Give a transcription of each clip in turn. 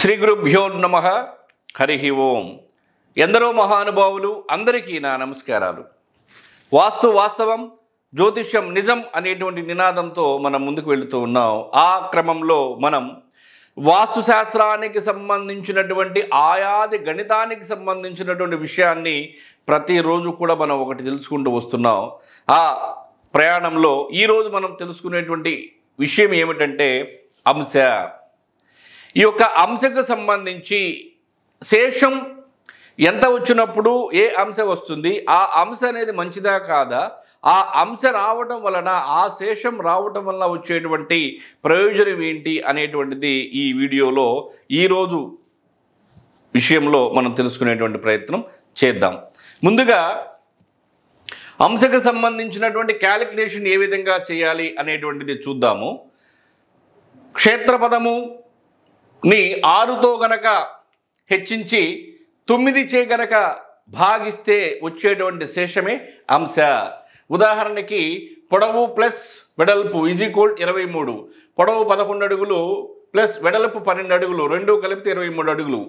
శ్రీ గురుభ్యో నమ హరి ఓం ఎందరో మహానుభావులు అందరికీ నా నమస్కారాలు వాస్తు వాస్తవం జ్యోతిష్యం నిజం అనేటువంటి నినాదంతో మనం ముందుకు వెళుతూ ఉన్నాం ఆ క్రమంలో మనం వాస్తుశాస్త్రానికి సంబంధించినటువంటి ఆయాది గణితానికి సంబంధించినటువంటి విషయాన్ని ప్రతిరోజు కూడా మనం ఒకటి తెలుసుకుంటూ వస్తున్నాం ఆ ప్రయాణంలో ఈరోజు మనం తెలుసుకునేటువంటి విషయం ఏమిటంటే అంశ ఈ యొక్క అంశకు సంబంధించి శేషం ఎంత వచ్చినప్పుడు ఏ అంశ వస్తుంది ఆ అంశ అనేది మంచిదా కాదా ఆ అంశ రావటం వలన ఆ శేషం రావటం వలన వచ్చేటువంటి ప్రయోజనం ఏంటి అనేటువంటిది ఈ వీడియోలో ఈరోజు విషయంలో మనం తెలుసుకునేటువంటి ప్రయత్నం చేద్దాం ముందుగా అంశకు సంబంధించినటువంటి క్యాలిక్యులేషన్ ఏ విధంగా చేయాలి అనేటువంటిది చూద్దాము క్షేత్రపదము ని ఆరుతో గనక హెచ్చించి తొమ్మిది చే గనక భాగిస్తే వచ్చేటువంటి శేషమే అంశ ఉదాహరణకి పొడవు ప్లస్ వెడల్పు ఇజ్ ఈక్వల్ ఇరవై మూడు పొడవు పదకొండు అడుగులు ప్లస్ వెడల్పు పన్నెండు అడుగులు రెండు కలిపితే ఇరవై మూడు అడుగులు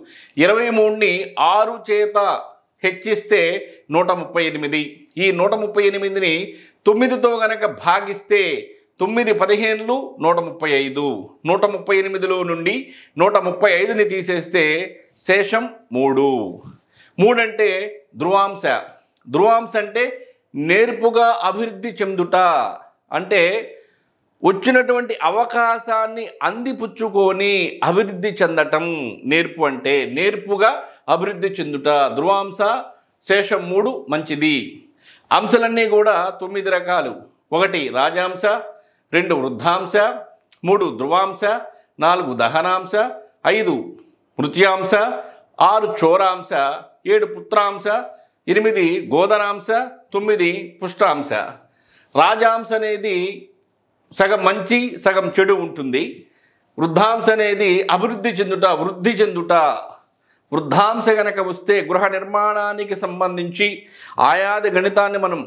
ఇరవై మూడుని ఆరు చేత హెచ్చిస్తే నూట ముప్పై ఎనిమిది ఈ నూట ముప్పై ఎనిమిదిని తొమ్మిదితో గనక భాగిస్తే తొమ్మిది పదిహేనులు నూట ముప్పై ఐదు నూట ముప్పై ఎనిమిదిలో నుండి నూట ముప్పై ఐదుని తీసేస్తే శేషం మూడు మూడంటే ధ్రువాంశ ధ్రువాంశ అంటే నేర్పుగా అభివృద్ధి చెందుట అంటే వచ్చినటువంటి అవకాశాన్ని అందిపుచ్చుకొని అభివృద్ధి చెందటం నేర్పు అంటే నేర్పుగా అభివృద్ధి చెందుట ధ్రువాంశ శేషం మూడు మంచిది అంశాలన్నీ కూడా తొమ్మిది రకాలు ఒకటి రాజాంశ రెండు వృద్ధాంశ మూడు ధ్రువాంశ నాలుగు దహనాంశ ఐదు మృత్యాంశ ఆరు చోరాంశ ఏడు పుత్రాంశ ఎనిమిది గోదరాంశ తొమ్మిది పుష్టాంశ రాజాంశ అనేది సగం మంచి సగం చెడు ఉంటుంది వృద్ధాంశ అనేది అభివృద్ధి చెందుట వృద్ధి చెందుట వృద్ధాంశ కనుక వస్తే గృహ నిర్మాణానికి సంబంధించి ఆయాది గణితాన్ని మనం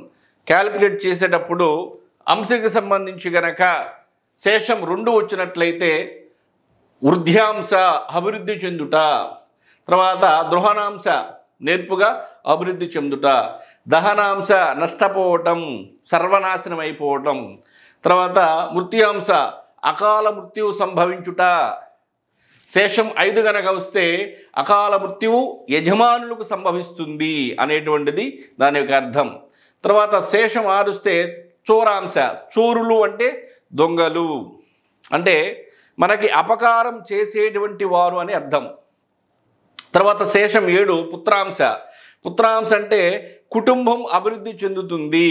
క్యాలిక్యులేట్ చేసేటప్పుడు అంశకు సంబంధించి గనక శేషం రెండు వచ్చినట్లయితే వృద్ధ్యాంశ అభివృద్ధి చెందుట తర్వాత దృహణాంశ నేర్పుగా అభివృద్ధి చెందుట దహనాంశ నష్టపోవటం సర్వనాశనం అయిపోవటం తర్వాత మృత్యాంశ అకాల మృత్యువు సంభవించుట శేషం ఐదు గనక వస్తే అకాల మృత్యువు యజమానులకు సంభవిస్తుంది అనేటువంటిది దాని యొక్క అర్థం తర్వాత శేషం ఆరుస్తే చోరాంశ చోరులు అంటే దొంగలు అంటే మనకి అపకారం చేసేటువంటి వారు అని అర్థం తర్వాత శేషం ఏడు పుత్రాంశ పుత్రాంశ అంటే కుటుంబం అభివృద్ధి చెందుతుంది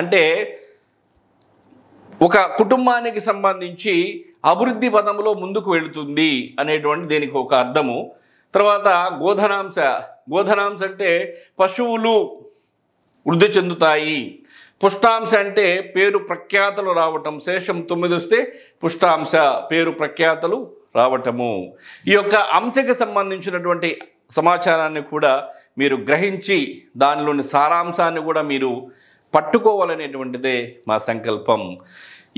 అంటే ఒక కుటుంబానికి సంబంధించి అభివృద్ధి పదంలో ముందుకు వెళుతుంది అనేటువంటి దీనికి ఒక అర్థము తర్వాత గోధనాంశ గోధనాంశ అంటే పశువులు వృద్ధి చెందుతాయి పుష్టాంశ అంటే పేరు ప్రఖ్యాతలు రావటం శేషం తొమ్మిది వస్తే పుష్టాంశ పేరు ప్రఖ్యాతలు రావటము ఈ యొక్క అంశకి సంబంధించినటువంటి సమాచారాన్ని కూడా మీరు గ్రహించి దానిలోని సారాంశాన్ని కూడా మీరు పట్టుకోవాలనేటువంటిదే మా సంకల్పం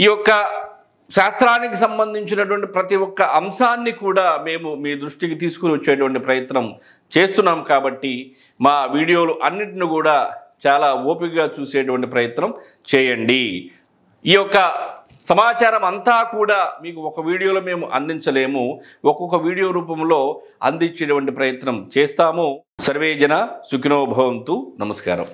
ఈ యొక్క శాస్త్రానికి సంబంధించినటువంటి ప్రతి ఒక్క అంశాన్ని కూడా మేము మీ దృష్టికి తీసుకుని వచ్చేటువంటి ప్రయత్నం చేస్తున్నాం కాబట్టి మా వీడియోలు అన్నిటిని కూడా చాలా ఓపికగా చూసేటువంటి ప్రయత్నం చేయండి ఈ యొక్క సమాచారం అంతా కూడా మీకు ఒక వీడియోలో మేము అందించలేము ఒక్కొక్క వీడియో రూపంలో అందించేటువంటి ప్రయత్నం చేస్తాము సర్వేజన సుఖినోభవంతు నమస్కారం